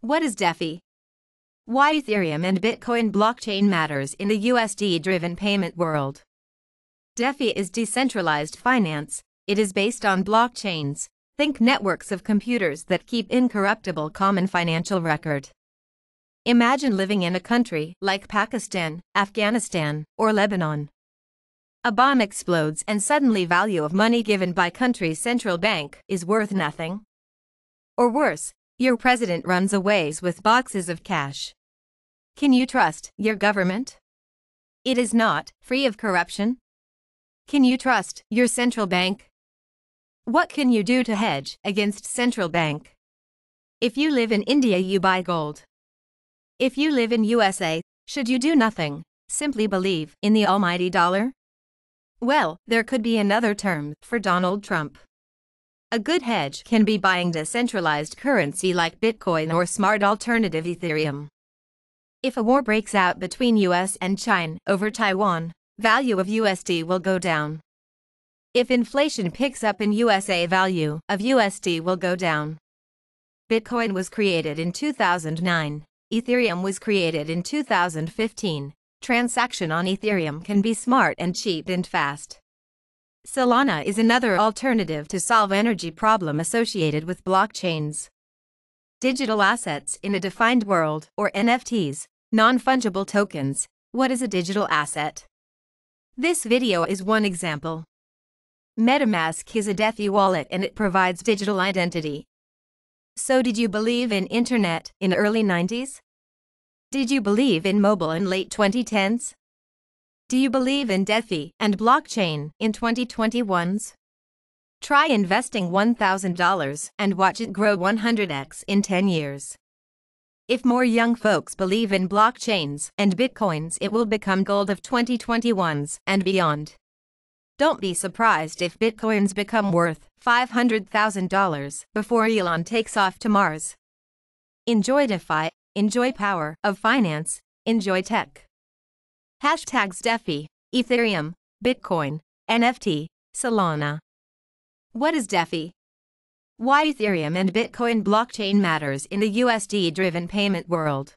What is DeFi? Why Ethereum and Bitcoin blockchain matters in the USD-driven payment world. DeFi is decentralized finance. It is based on blockchains. Think networks of computers that keep incorruptible common financial record. Imagine living in a country like Pakistan, Afghanistan, or Lebanon. A bomb explodes and suddenly value of money given by country's central bank is worth nothing. Or worse, your president runs away with boxes of cash. Can you trust your government? It is not free of corruption. Can you trust your central bank? What can you do to hedge against central bank? If you live in India, you buy gold. If you live in USA, should you do nothing, simply believe in the almighty dollar? Well, there could be another term for Donald Trump. A good hedge can be buying decentralized currency like Bitcoin or smart alternative Ethereum. If a war breaks out between US and China over Taiwan, value of USD will go down. If inflation picks up in USA value of USD will go down. Bitcoin was created in 2009. Ethereum was created in 2015. Transaction on Ethereum can be smart and cheap and fast. Solana is another alternative to solve energy problem associated with blockchains. Digital assets in a defined world, or NFTs, non-fungible tokens. What is a digital asset? This video is one example. MetaMask is a DeFi wallet and it provides digital identity. So did you believe in internet in early 90s? Did you believe in mobile in late 2010s? Do you believe in DeFi and blockchain in 2021s? Try investing $1,000 and watch it grow 100x in 10 years. If more young folks believe in blockchains and bitcoins, it will become gold of 2021s and beyond. Don't be surprised if bitcoins become worth $500,000 before Elon takes off to Mars. Enjoy DeFi, enjoy power of finance, enjoy tech. Hashtags DeFi, Ethereum, Bitcoin, NFT, Solana. What is DeFi? Why Ethereum and Bitcoin blockchain matters in the USD driven payment world.